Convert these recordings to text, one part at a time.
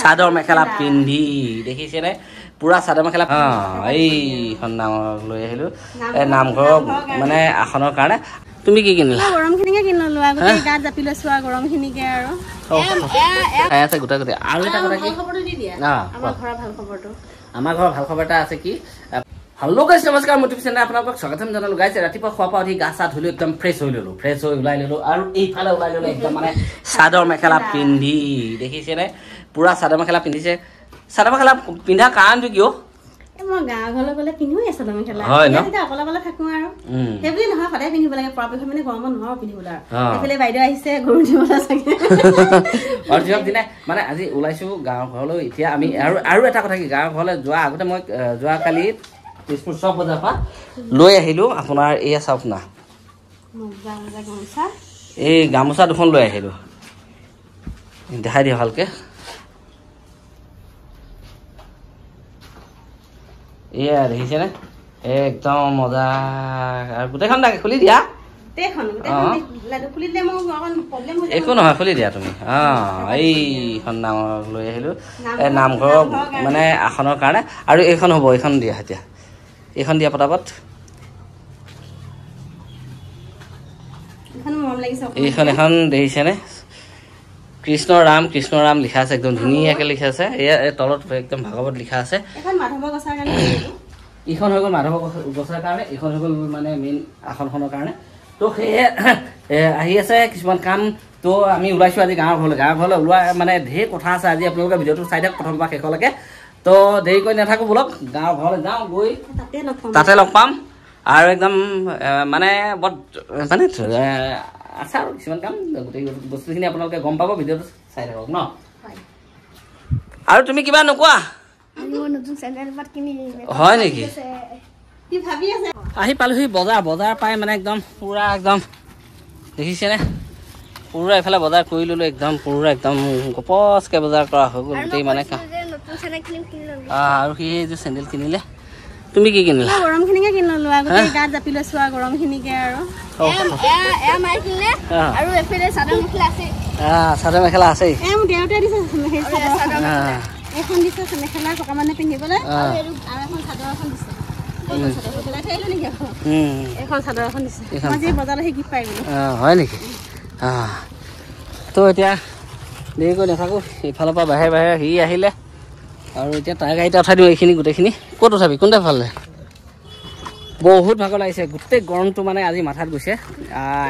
চাদৰ মেখেলা পিন্ধি দেখিছেনে পুৰা চাদৰ মেখেলা এই নামঘৰক লৈ আহিলো এই নামঘৰৰ মানে আসনৰ কাৰণে তুমি কি কিনিলা গৰমখিনিকে কিনিলো গোটেই আৰু এটা কথা কি আমাৰ ঘৰৰ ভাল খবৰ এটা আছে কি হেল্ল' গাইজ নমস্কাৰ মোৰ টিভি চেনেল আপোনালোকক স্বাগতম জনালোঁ গাইছে ৰাতিপুৱা খোৱা পাওঁ উঠি গা চা ধুলো একদম ফ্ৰেছ হৈ ল'লোঁ ফ্ৰেছ হৈ ওলাই ল'লোঁ আৰু এইফালে ওলাই ল'লোঁ একদম মানে চাদৰ মেখেলা পিন্ধি দেখিছেনে পূৰা চাদৰ মেখেলা পিন্ধিছে চাদৰ মেখেলা পিন্ধা কাৰণটো কিয় মানে আজি ওলাইছো গাঁৱৰ ঘৰলৈ এতিয়া আমি আৰু আৰু এটা কথা কি গাঁৱৰ ঘৰলৈ যোৱা আগতে মই যোৱাকালি তেজপুৰ চক বজাৰ পৰা লৈ আহিলোঁ আপোনাৰ এইয়া চাওক না এই গামোচা দুখন লৈ আহিলোঁ দেখাই দিয়া ভালকে এয়া দেখিছেনে একদম মজা গোটেইখন তাকে খুলি দিয়া একো নহয় খুলি দিয়া তুমি অঁ এইখন নামক লৈ আহিলোঁ নামঘৰৰ মানে আসনৰ কাৰণে আৰু এইখন হ'ব এইখন দিয়া এতিয়া এখন দিয়া পটাপট এইখন এখন দেখিছেনে কৃষ্ণ ৰাম কৃষ্ণ ৰাম লিখা আছে একদম ধুনীয়াকৈ লিখা আছে এয়া তলত একদম ভাগৱত লিখা আছে ইখন হৈ গ'ল মাধৱ গছৰ কাৰণে ইখন হৈ গ'ল মানে মেইন আসনখনৰ কাৰণে তো সেয়ে আহি আছে কিছুমান কাম তো আমি ওলাইছোঁ আজি গাঁৱৰ ঘৰলৈ গাঁৱৰ ঘৰলৈ ওলোৱা মানে ঢেৰ কথা আছে আজি আপোনালোকে ভিডিঅ'টো চাই থাকক প্ৰথমৰ পৰা শেষলৈকে তো দেৰি কৰে না থাকো বলক গাঁ ঘৰে যাও তাতে লগ পাম আৰু একদম মানে বৰ মানে আছে আৰু কিছুমান কাম গোটাই বস্তুখিন আপনাদেৰ গম পাব ভিডিও চাই থাকক ন আৰু তুমি কিবা নোকোৱা হয় নেকি আহি পালোহি বজাৰ বজাৰ পাই মানে একদম পুৰা একদম দেখিছেনে পুৰা পুৰো এফালে বজাৰ কৰে ললো একদম পুৰো একদম গপচকে বজাৰ কৰা হৈ গ'ল গোটেই মানে কাম আৰু সেই যে চেণ্ডেল কিনিলে তুমি কি কিনিলা গৰমখিনিকে কিনিলো গাত জাপি লৈছো আৰু গৰমখিনিকে আৰু দেৰিকৈ নেথাকো এইফালৰ পৰা বাহিৰে বাহিৰে সি আহিলে আৰু এতিয়া তাৰ গাড়ীতে উঠাই দিওঁ এইখিনি গোটেইখিনি ক'ত উঠাবি কোনটা ফালে বহুত ভাগৰ লাগিছে গোটেই গৰমটো মানে আজি মাথাত গৈছে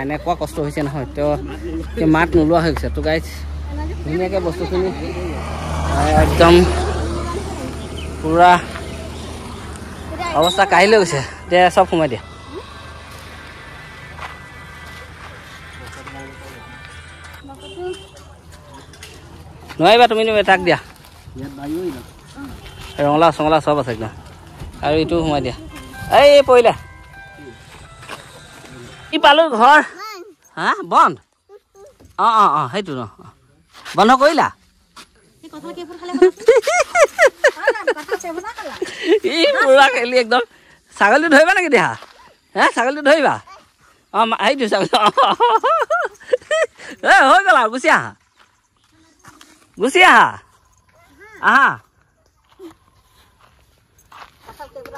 এনেকুৱা কষ্ট হৈছে নহয় তেওঁ মাত নোলোৱা হৈ গৈছে তো গাড়ীত ধুনীয়াকৈ বস্তুখিনি একদম পূৰা অৱস্থা কাঢ়িলৈ গৈছে এতিয়া চব সোমাই দিয়া নোৱাৰিবা তুমি তাক দিয়া ৰঙলা চঙলা চব আছে একদম আৰু এইটো সোমাই দিয়া এই পৰিলে কি পালো ঘৰ হা বন্ধ অঁ অঁ অঁ সেইটো ন বন্ধ কৰিলা ই বুঢ়া খেলি একদম ছাগলীটো ধৰিবা নেকি দিহা হা ছাগলীটো ধৰিবা অঁ আহিছোঁ ছাগলী এই হৈ গ'ল আৰু গুচি আহা গুচি আহা আহা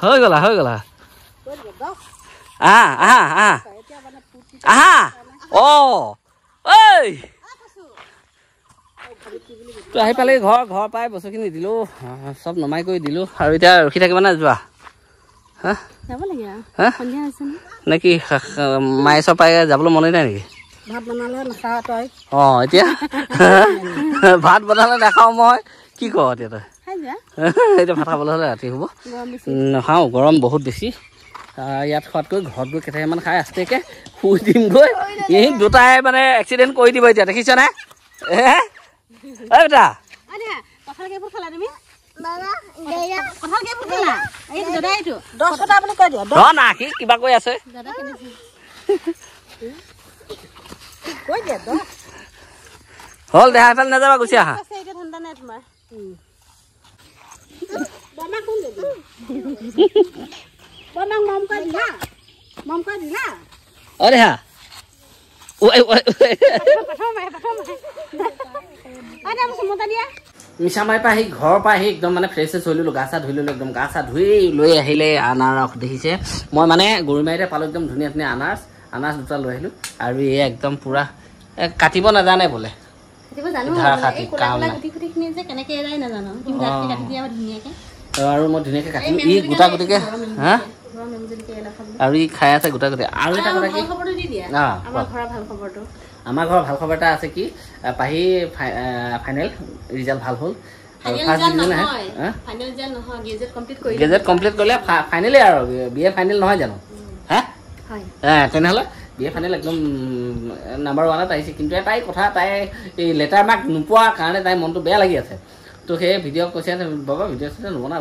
হৈ গ'লা হৈ গলা আহা অ' তই আহি পালে ঘৰ ঘৰ পাই বস্তুখিনি দিলোঁ চব নমাই কৰি দিলোঁ আৰু এতিয়া ৰখি থাকিবা নাই যোৱা নে কি মায়ে চব পাই যাবলৈ মনে নাই নেকি অঁ এতিয়া ভাত বনালে নাখাওঁ মই কি কওঁ এতিয়া তই এতিয়া ভাত খাবলৈ হ'লে ৰাতি হ'ব নাখাওঁ গৰম বহুত বেছি ইয়াত খোৱাতকৈ ঘৰত গৈ কেইটামান খাই আছে শুই দিমগৈ এই দুটাই মানে এক্সিডেণ্ট কৰি দিব এতিয়া দেখিছ নাই হ'ল দেহা এফালে নাযাবা গুচি আহা নাই अरे हाँ ओए ओए अरे हम समझा दिया मिशा माय पाही घर पाही एकदम माने फ्रेश से सोलिलो गासा धुइलो एकदम गासा धुई लई आहिले अनारस देखिसे म माने गुरुमाइरे पालो एकदम धुनिया धुनिया अनारस अनारस दुटा लहिलु आरो ए एकदम पुरा काटिबो ना जाने बोले दिबो जानु ए कोला लागि ठीक এইখিনি যে কেনেকে এৰাই নাজানো কিন্তু কাটি কাটি দিয়া ধুনীয়াকে আৰু মই ধুনীয়াকে আৰু ই খাই আছে গোটা গোটেই আৰু এটা কথা কি আমাৰ ঘৰৰ ভাল খবৰ এটা আছে কি পাহি ফাইনেল ৰিজাল্ট ভাল হ'ল গেজেট কমপ্লিট কৰিলে ফাইনেলেই আৰু বি এ ফাইনেল নহয় জানো হা তেনেহ'লে বি এ ফাইনেল একদম নাম্বাৰ ওৱানত আহিছে কিন্তু এটাই কথা তাই এই লেটাৰ মাৰ্ক নোপোৱাৰ কাৰণে তাইৰ মনটো বেয়া লাগি আছে তো সেই ভিডিঅ' কৈছে বাবা ভিডিঅ' চাইছে নবনা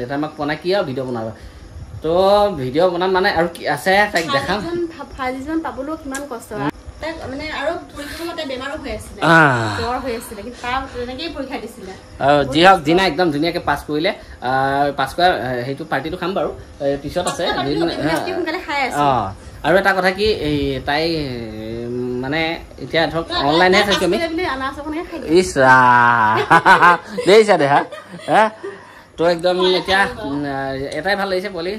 লেটাৰ মাৰ্ক পোৱা নাই কি আৰু ভিডিঅ' বনাবা তো ভিডিঅ' বনাম মানে আৰু কি আছে তাইক দেখাম কষ্ট যি হওক দিনা একদম ধুনীয়াকে পাছ কৰিলে পাছ কৰা সেইটো পাৰ্টিটো খাম বাৰু পিছত আছে আৰু এটা কথা কি এই তাই মানে এতিয়া ধৰক অনলাইনহে চাইছোঁ আমি ইছৰা দেইছা দেহা তো একদম এতিয়া এটাই ভাল লাগিছে পোৱালি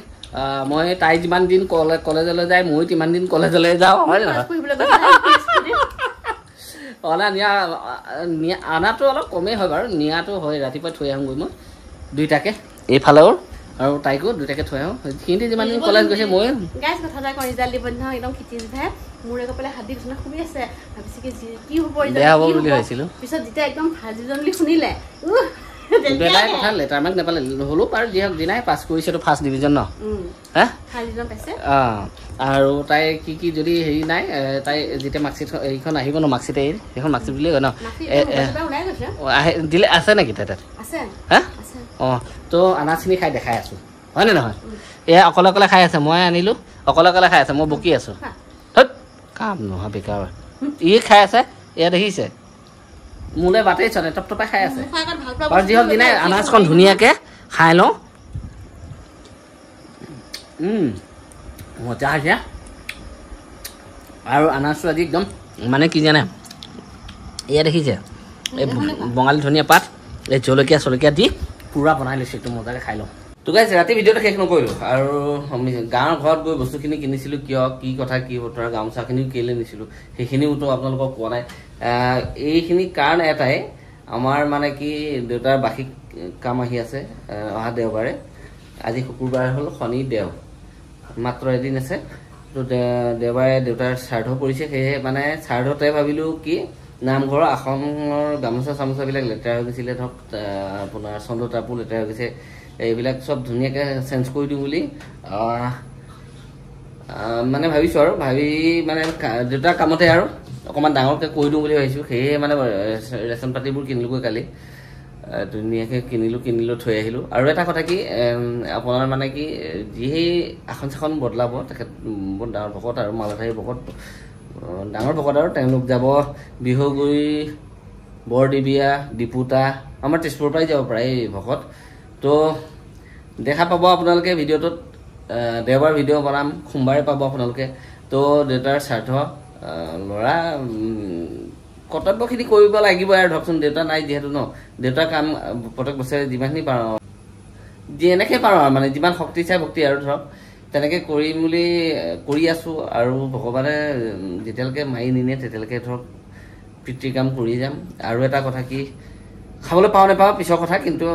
মই তাই যিমান দিন কলে কলেজলৈ যায় ময়ো তিমান দিন কলেজলৈ যাওঁ হয় নহয় অনা নিয়া নিয়া অনাটো অলপ কমেই হয় বাৰু নিয়াটো হয় ৰাতিপুৱাই থৈ আহোঁগৈ মই দুইটাকে এইফালেও আৰু তাইকো দুটাকে থৈ আহোঁ সেইখিনিতে যিমান দিন কলেজ গৈছে মই আৰু তাই কি কি যদি হেৰি নাই তাই যেতিয়া মাৰ্কশ্বিট আহিব ন মাৰ্কশ্বিট এই কয় ন দিলে নেকি অঁ তো আনা চিনি খাই দেখাই আছোঁ হয়নে নহয় এয়া অকলে অকলে খাই আছে মই আনিলোঁ অকলে অকলে খাই আছে মই বকি আছোঁ হত কাম নহয় বেকাৰ ই খাই আছে এয়া দেখিছে মোলৈ বাটেই চলে টপটপাই খাই আছে বাৰু যিহক দিনাই আনাজকণ ধুনীয়াকৈ খাই লওঁ মজা হৈছে আৰু আনাজটো আজি একদম মানে কি জানে এয়া দেখিছে এই বঙালী ধনীয়া পাত এই জলকীয়া চলকীয়া দি পুৰা বনাই লৈছোঁ এইটো মজাকে খাই লওঁ তো ৰাতি ভিডিঅ'টো শেষ নকৰিলোঁ আৰু গাঁৱৰ ঘৰত গৈ বস্তুখিনি কিনিছিলোঁ কিয় কি কথা কি বতৰা গামোচাখিনিও কেলৈ নিছিলোঁ সেইখিনিওতো আপোনালোকক কোৱা নাই এইখিনি কাৰণ এটাই আমাৰ মানে কি দেউতাৰ বাৰ্ষিক কাম আহি আছে অহা দেওবাৰে আজি শুকুৰবাৰ হ'ল শনি দেও মাত্ৰ এদিন আছে তো দেওবাৰে দেউতাৰ শ্ৰাদ্ধ পৰিছে সেয়েহে মানে শ্ৰাদ্ধতে ভাবিলোঁ কি নামঘৰৰ আসনৰ গামোচা চামোচাবিলাক লেতেৰা হৈ গৈছিলে ধৰক আপোনাৰ চন্দ্ৰ তাপো লেতেৰা হৈ গৈছে এইবিলাক চব ধুনীয়াকৈ চেঞ্জ কৰি দিওঁ বুলি মানে ভাবিছোঁ আৰু ভাবি মানে দুটা কামতে আৰু অকণমান ডাঙৰকৈ কৰি দিওঁ বুলি ভাবিছোঁ সেয়েহে মানে ৰেচন পাতিবোৰ কিনিলোঁগৈ কালি ধুনীয়াকৈ কিনিলোঁ কিনিলোঁ থৈ আহিলোঁ আৰু এটা কথা কি আপোনাৰ মানে কি যিহে আসন চাসন বদলাব তেখেত বহুত ডাঙৰ ভকত আৰু মালাধাৰী ভকত ডাঙৰ ভকত আৰু তেওঁলোক যাব বিহুগুৰি বৰদেৱীয়া ডিপুতা আমাৰ তেজপুৰৰ পৰাই যাব পাৰে এই ভকত তো দেখা পাব আপোনালোকে ভিডিঅ'টোত দেওবাৰ ভিডিঅ' বনাম সোমবাৰে পাব আপোনালোকে তো দেউতাৰ স্বাৰ্থ ল'ৰা কৰ্তব্যখিনি কৰিব লাগিব আৰু ধৰকচোন দেউতা নাই যিহেতু ন দেউতাৰ কাম প্ৰত্যেক বছৰে যিমানখিনি পাৰোঁ যি এনেকৈ পাৰোঁ আৰু মানে যিমান শক্তি চাই ভক্তি আৰু ধৰক তেনেকে কৰি মেলি কৰি আছোঁ আৰু ভগৱানে যেতিয়ালৈকে মাৰি নিনিয়ে তেতিয়ালৈকে ধৰক পিতৃ কাম কৰি যাম আৰু এটা কথা কি খাবলৈ পাওঁ নেপাওঁ পিছৰ কথা কিন্তু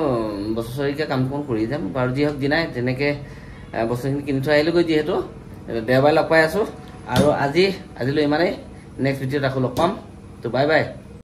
বছৰীয়া কাম কম কৰি যাম বাৰু যি হওক দিনাই তেনেকৈ বস্তুখিনি কিনি থৈ আহিলোগৈ যিহেতু দেওবাৰে লগ পাই আছোঁ আৰু আজি আজিলৈ ইমানেই নেক্সট ভিডিঅ'ত আকৌ লগ পাম তো বাই বাই